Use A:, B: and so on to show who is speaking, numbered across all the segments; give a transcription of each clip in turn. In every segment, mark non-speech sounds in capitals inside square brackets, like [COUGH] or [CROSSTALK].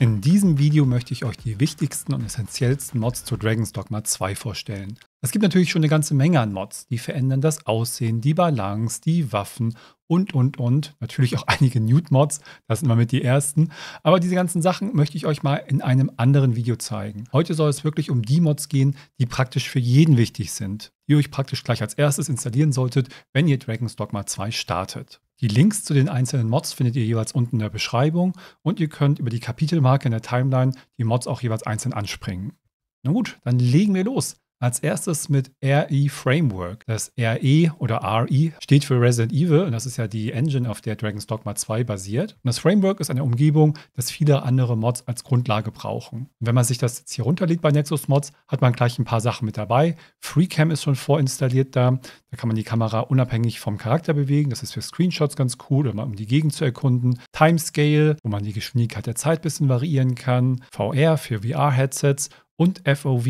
A: In diesem Video möchte ich euch die wichtigsten und essentiellsten Mods zu Dragon's Dogma 2 vorstellen. Es gibt natürlich schon eine ganze Menge an Mods, die verändern das Aussehen, die Balance, die Waffen und, und, und. Natürlich auch einige Nude-Mods, das sind immer mit die ersten. Aber diese ganzen Sachen möchte ich euch mal in einem anderen Video zeigen. Heute soll es wirklich um die Mods gehen, die praktisch für jeden wichtig sind, die ihr euch praktisch gleich als erstes installieren solltet, wenn ihr Dragon's Dogma 2 startet. Die Links zu den einzelnen Mods findet ihr jeweils unten in der Beschreibung und ihr könnt über die Kapitelmarke in der Timeline die Mods auch jeweils einzeln anspringen. Na gut, dann legen wir los. Als erstes mit RE Framework. Das RE oder RE steht für Resident Evil und das ist ja die Engine, auf der Dragon's Dogma 2 basiert. Und das Framework ist eine Umgebung, das viele andere Mods als Grundlage brauchen. Und wenn man sich das jetzt hier runterlegt bei Nexus Mods, hat man gleich ein paar Sachen mit dabei. FreeCam ist schon vorinstalliert da. Da kann man die Kamera unabhängig vom Charakter bewegen. Das ist für Screenshots ganz cool, oder mal um die Gegend zu erkunden. Timescale, wo man die Geschwindigkeit der Zeit ein bisschen variieren kann. VR für VR-Headsets und FOV.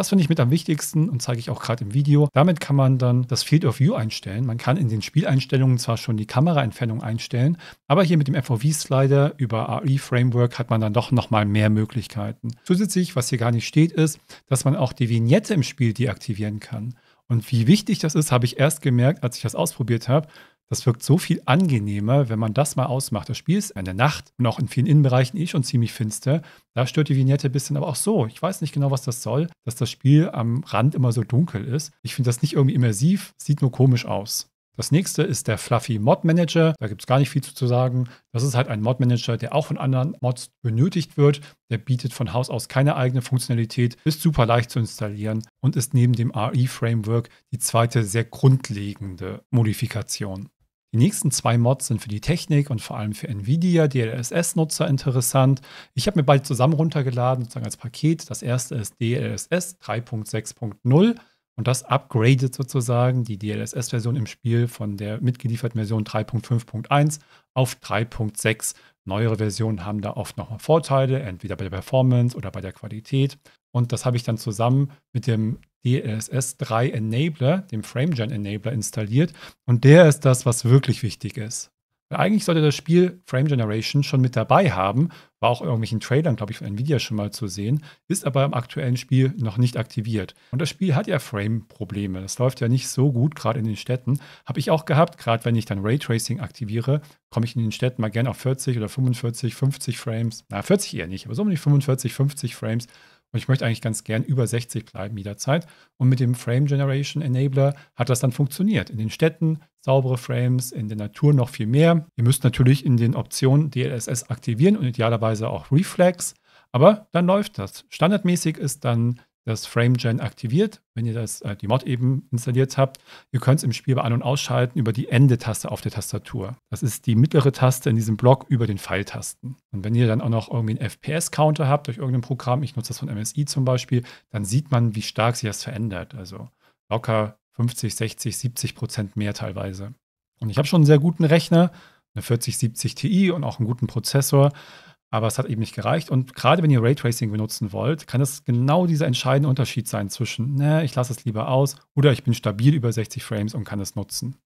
A: Das finde ich mit am wichtigsten und zeige ich auch gerade im Video. Damit kann man dann das Field of View einstellen. Man kann in den Spieleinstellungen zwar schon die Kameraentfernung einstellen, aber hier mit dem FOV-Slider über RE Framework hat man dann doch nochmal mehr Möglichkeiten. Zusätzlich, was hier gar nicht steht, ist, dass man auch die Vignette im Spiel deaktivieren kann. Und wie wichtig das ist, habe ich erst gemerkt, als ich das ausprobiert habe. Das wirkt so viel angenehmer, wenn man das mal ausmacht. Das Spiel ist eine Nacht und auch in vielen Innenbereichen eh schon ziemlich finster. Da stört die Vignette ein bisschen, aber auch so. Ich weiß nicht genau, was das soll, dass das Spiel am Rand immer so dunkel ist. Ich finde das nicht irgendwie immersiv, sieht nur komisch aus. Das nächste ist der Fluffy Mod Manager. Da gibt es gar nicht viel zu sagen. Das ist halt ein Mod Manager, der auch von anderen Mods benötigt wird. Der bietet von Haus aus keine eigene Funktionalität, ist super leicht zu installieren und ist neben dem RE Framework die zweite sehr grundlegende Modifikation. Die nächsten zwei Mods sind für die Technik und vor allem für NVIDIA, DLSS-Nutzer interessant. Ich habe mir beide zusammen runtergeladen, sozusagen als Paket. Das erste ist DLSS 3.6.0 und das upgradet sozusagen die DLSS-Version im Spiel von der mitgelieferten Version 3.5.1 auf 3.6. Neuere Versionen haben da oft nochmal Vorteile, entweder bei der Performance oder bei der Qualität. Und das habe ich dann zusammen mit dem DLSS3 Enabler, dem FrameGen Enabler installiert. Und der ist das, was wirklich wichtig ist. Weil eigentlich sollte das Spiel Frame Generation schon mit dabei haben, war auch in irgendwelchen Trailern, glaube ich, von Nvidia schon mal zu sehen, ist aber im aktuellen Spiel noch nicht aktiviert. Und das Spiel hat ja Frame-Probleme. Das läuft ja nicht so gut, gerade in den Städten. Habe ich auch gehabt, gerade wenn ich dann Raytracing aktiviere, komme ich in den Städten mal gerne auf 40 oder 45, 50 Frames. Na, 40 eher nicht, aber so um die 45, 50 Frames. Und ich möchte eigentlich ganz gern über 60 bleiben jederzeit. Und mit dem Frame Generation Enabler hat das dann funktioniert. In den Städten saubere Frames, in der Natur noch viel mehr. Ihr müsst natürlich in den Optionen DLSS aktivieren und idealerweise auch Reflex. Aber dann läuft das. Standardmäßig ist dann das FrameGen aktiviert, wenn ihr das, äh, die Mod eben installiert habt. Ihr könnt es im Spiel bei An- und Ausschalten über die Ende-Taste auf der Tastatur. Das ist die mittlere Taste in diesem Block über den Pfeiltasten. Und wenn ihr dann auch noch irgendwie einen FPS-Counter habt durch irgendein Programm, ich nutze das von MSI zum Beispiel, dann sieht man, wie stark sich das verändert. Also locker 50, 60, 70 Prozent mehr teilweise. Und ich habe schon einen sehr guten Rechner, eine 4070 Ti und auch einen guten Prozessor. Aber es hat eben nicht gereicht. Und gerade wenn ihr Raytracing benutzen wollt, kann es genau dieser entscheidende Unterschied sein zwischen, ne, ich lasse es lieber aus oder ich bin stabil über 60 Frames und kann es nutzen.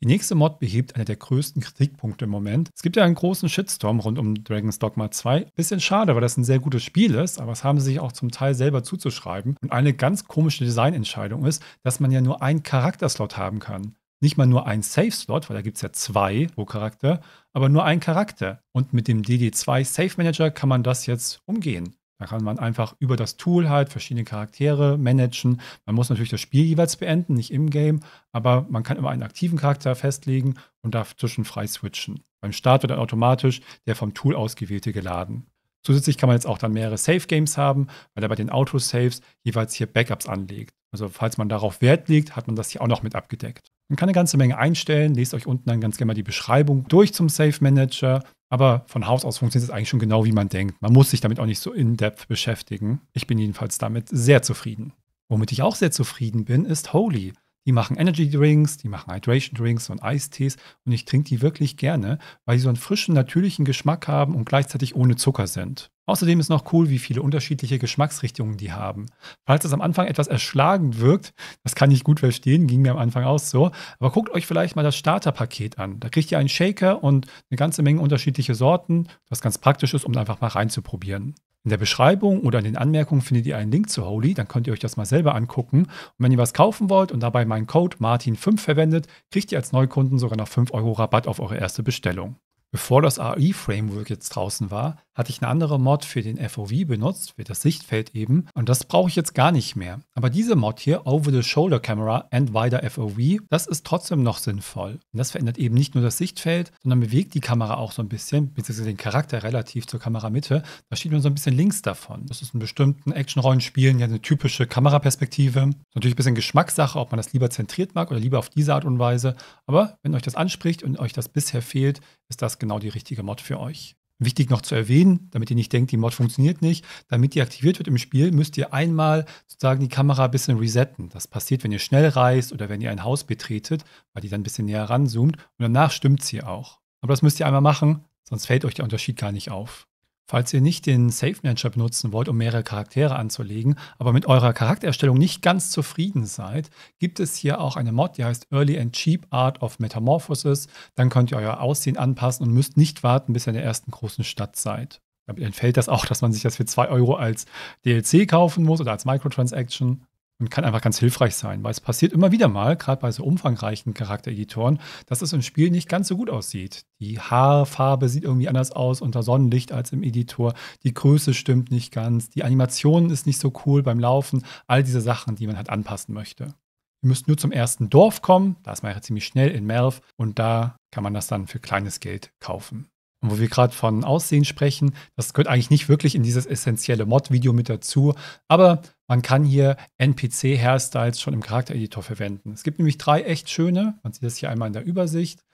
A: Die nächste Mod behebt einer der größten Kritikpunkte im Moment. Es gibt ja einen großen Shitstorm rund um Dragon's Dogma 2. Bisschen schade, weil das ein sehr gutes Spiel ist, aber es haben sie sich auch zum Teil selber zuzuschreiben. Und eine ganz komische Designentscheidung ist, dass man ja nur einen Charakterslot haben kann nicht mal nur ein save slot weil da gibt es ja zwei pro Charakter, aber nur ein Charakter. Und mit dem DD2 Save Manager kann man das jetzt umgehen. Da kann man einfach über das Tool halt verschiedene Charaktere managen. Man muss natürlich das Spiel jeweils beenden, nicht im Game, aber man kann immer einen aktiven Charakter festlegen und dazwischen frei switchen. Beim Start wird dann automatisch der vom Tool ausgewählte geladen. Zusätzlich kann man jetzt auch dann mehrere Save Games haben, weil er bei den Autosaves jeweils hier Backups anlegt. Also falls man darauf Wert legt, hat man das hier auch noch mit abgedeckt. Man kann eine ganze Menge einstellen. Lest euch unten dann ganz gerne mal die Beschreibung durch zum Safe Manager. Aber von Haus aus funktioniert es eigentlich schon genau, wie man denkt. Man muss sich damit auch nicht so in-depth beschäftigen. Ich bin jedenfalls damit sehr zufrieden. Womit ich auch sehr zufrieden bin, ist Holy. Die machen Energy Drinks, die machen Hydration Drinks und Eistees und ich trinke die wirklich gerne, weil die so einen frischen, natürlichen Geschmack haben und gleichzeitig ohne Zucker sind. Außerdem ist noch cool, wie viele unterschiedliche Geschmacksrichtungen die haben. Falls das am Anfang etwas erschlagend wirkt, das kann ich gut verstehen, ging mir am Anfang auch so, aber guckt euch vielleicht mal das Starterpaket an. Da kriegt ihr einen Shaker und eine ganze Menge unterschiedliche Sorten, was ganz praktisch ist, um einfach mal reinzuprobieren. In der Beschreibung oder in den Anmerkungen findet ihr einen Link zu Holy, dann könnt ihr euch das mal selber angucken. Und wenn ihr was kaufen wollt und dabei meinen Code Martin5 verwendet, kriegt ihr als Neukunden sogar noch 5 Euro Rabatt auf eure erste Bestellung. Bevor das RE-Framework jetzt draußen war, hatte ich eine andere Mod für den FOV benutzt, für das Sichtfeld eben, und das brauche ich jetzt gar nicht mehr. Aber diese Mod hier, Over-the-Shoulder Camera and Wider FOV, das ist trotzdem noch sinnvoll. Und das verändert eben nicht nur das Sichtfeld, sondern bewegt die Kamera auch so ein bisschen, beziehungsweise den Charakter relativ zur Kameramitte. Da steht man so ein bisschen links davon. Das ist in bestimmten Action-Rollenspielen ja eine typische Kameraperspektive. Ist natürlich ein bisschen Geschmackssache, ob man das lieber zentriert mag oder lieber auf diese Art und Weise. Aber wenn euch das anspricht und euch das bisher fehlt, ist das genau die richtige Mod für euch. Wichtig noch zu erwähnen, damit ihr nicht denkt, die Mod funktioniert nicht. Damit die aktiviert wird im Spiel, müsst ihr einmal sozusagen die Kamera ein bisschen resetten. Das passiert, wenn ihr schnell reist oder wenn ihr ein Haus betretet, weil die dann ein bisschen näher ranzoomt und danach stimmt sie auch. Aber das müsst ihr einmal machen, sonst fällt euch der Unterschied gar nicht auf. Falls ihr nicht den Save Manager benutzen wollt, um mehrere Charaktere anzulegen, aber mit eurer Charaktererstellung nicht ganz zufrieden seid, gibt es hier auch eine Mod, die heißt Early and Cheap Art of Metamorphosis. Dann könnt ihr euer Aussehen anpassen und müsst nicht warten, bis ihr in der ersten großen Stadt seid. Damit entfällt das auch, dass man sich das für 2 Euro als DLC kaufen muss oder als Microtransaction und kann einfach ganz hilfreich sein, weil es passiert immer wieder mal, gerade bei so umfangreichen Charaktereditoren, dass es im Spiel nicht ganz so gut aussieht. Die Haarfarbe sieht irgendwie anders aus unter Sonnenlicht als im Editor, die Größe stimmt nicht ganz, die Animation ist nicht so cool beim Laufen, all diese Sachen, die man halt anpassen möchte. Ihr müsst nur zum ersten Dorf kommen, da ist man ja ziemlich schnell in Melf und da kann man das dann für kleines Geld kaufen. Und wo wir gerade von Aussehen sprechen, das gehört eigentlich nicht wirklich in dieses essentielle Mod-Video mit dazu, aber man kann hier NPC-Hairstyles schon im Charaktereditor verwenden. Es gibt nämlich drei echt schöne, man sieht das hier einmal in der Übersicht,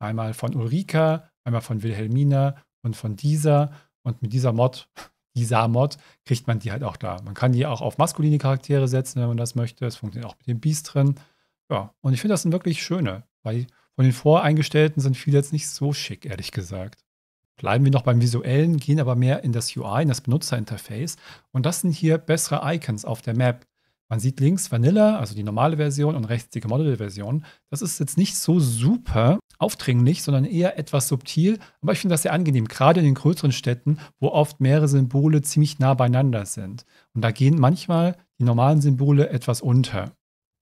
A: einmal von Ulrika, einmal von Wilhelmina und von dieser. Und mit dieser Mod, [LAUGHS] dieser Mod, kriegt man die halt auch da. Man kann die auch auf maskuline Charaktere setzen, wenn man das möchte. Es funktioniert auch mit dem Beast drin. Ja, und ich finde, das sind wirklich schöne, weil von den voreingestellten sind viele jetzt nicht so schick, ehrlich gesagt. Bleiben wir noch beim Visuellen, gehen aber mehr in das UI, in das Benutzerinterface. Und das sind hier bessere Icons auf der Map. Man sieht links Vanilla, also die normale Version, und rechts die gemodelte Version. Das ist jetzt nicht so super aufdringlich, sondern eher etwas subtil. Aber ich finde das sehr angenehm, gerade in den größeren Städten, wo oft mehrere Symbole ziemlich nah beieinander sind. Und da gehen manchmal die normalen Symbole etwas unter.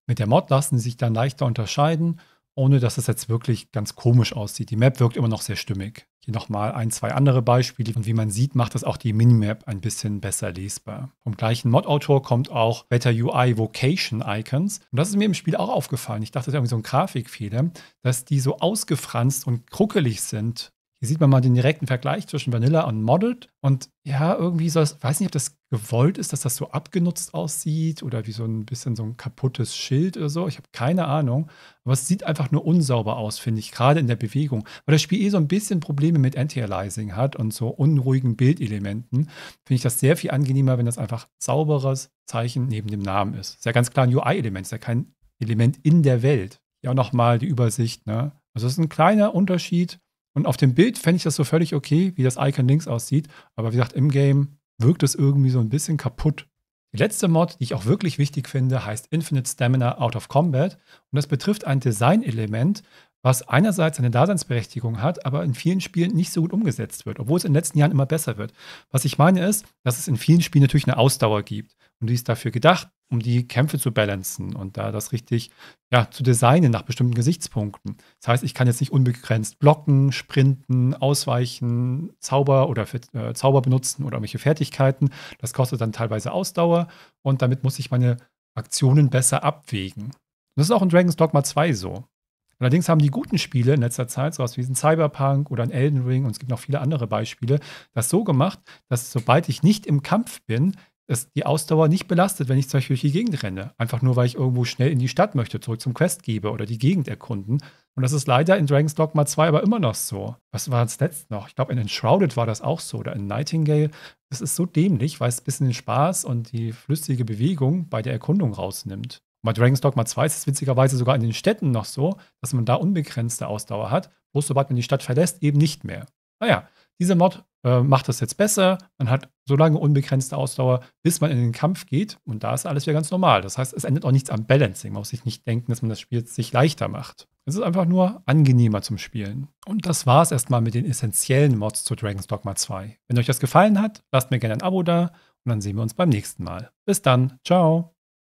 A: Mit der Mod lassen sie sich dann leichter unterscheiden ohne dass es jetzt wirklich ganz komisch aussieht. Die Map wirkt immer noch sehr stimmig. Hier nochmal ein, zwei andere Beispiele. Und wie man sieht, macht das auch die Minimap ein bisschen besser lesbar. Vom gleichen Mod-Autor kommt auch Better UI Vocation Icons. Und das ist mir im Spiel auch aufgefallen. Ich dachte, das ist irgendwie so ein Grafikfehler, dass die so ausgefranst und kruckelig sind hier sieht man mal den direkten Vergleich zwischen Vanilla und Modded. Und ja, irgendwie soll es, weiß nicht, ob das gewollt ist, dass das so abgenutzt aussieht oder wie so ein bisschen so ein kaputtes Schild oder so. Ich habe keine Ahnung. Aber es sieht einfach nur unsauber aus, finde ich, gerade in der Bewegung. Weil das Spiel eh so ein bisschen Probleme mit Anti-Aliasing hat und so unruhigen Bildelementen, finde ich das sehr viel angenehmer, wenn das einfach sauberes Zeichen neben dem Namen ist. Ist ja ganz klar ein UI-Element, ist ja kein Element in der Welt. Ja, nochmal die Übersicht, ne? Also es ist ein kleiner Unterschied und auf dem Bild fände ich das so völlig okay, wie das Icon links aussieht. Aber wie gesagt, im Game wirkt es irgendwie so ein bisschen kaputt. Die letzte Mod, die ich auch wirklich wichtig finde, heißt Infinite Stamina Out of Combat. Und das betrifft ein Designelement, was einerseits eine Daseinsberechtigung hat, aber in vielen Spielen nicht so gut umgesetzt wird, obwohl es in den letzten Jahren immer besser wird. Was ich meine ist, dass es in vielen Spielen natürlich eine Ausdauer gibt. Und die ist dafür gedacht, um die Kämpfe zu balancen und da das richtig ja, zu designen nach bestimmten Gesichtspunkten. Das heißt, ich kann jetzt nicht unbegrenzt blocken, sprinten, ausweichen, Zauber oder äh, Zauber benutzen oder irgendwelche Fertigkeiten. Das kostet dann teilweise Ausdauer und damit muss ich meine Aktionen besser abwägen. Und das ist auch in Dragon's Dogma 2 so. Allerdings haben die guten Spiele in letzter Zeit, sowas wie diesen Cyberpunk oder ein Elden Ring und es gibt noch viele andere Beispiele, das so gemacht, dass sobald ich nicht im Kampf bin, ist die Ausdauer nicht belastet, wenn ich zum Beispiel durch die Gegend renne. Einfach nur, weil ich irgendwo schnell in die Stadt möchte, zurück zum Quest gebe oder die Gegend erkunden. Und das ist leider in Dragon's Dogma 2 aber immer noch so. Was war das letzte noch? Ich glaube, in Enshrouded war das auch so oder in Nightingale. Das ist so dämlich, weil es ein bisschen den Spaß und die flüssige Bewegung bei der Erkundung rausnimmt. bei Dragon's Dogma 2 ist es witzigerweise sogar in den Städten noch so, dass man da unbegrenzte Ausdauer hat, bloß sobald man die Stadt verlässt, eben nicht mehr. Naja, diese Mod äh, macht das jetzt besser. Man hat so lange unbegrenzte Ausdauer, bis man in den Kampf geht. Und da ist alles wieder ganz normal. Das heißt, es endet auch nichts am Balancing. Man muss sich nicht denken, dass man das Spiel sich leichter macht. Es ist einfach nur angenehmer zum Spielen. Und das war es erstmal mit den essentiellen Mods zu Dragon's Dogma 2. Wenn euch das gefallen hat, lasst mir gerne ein Abo da und dann sehen wir uns beim nächsten Mal. Bis dann, ciao!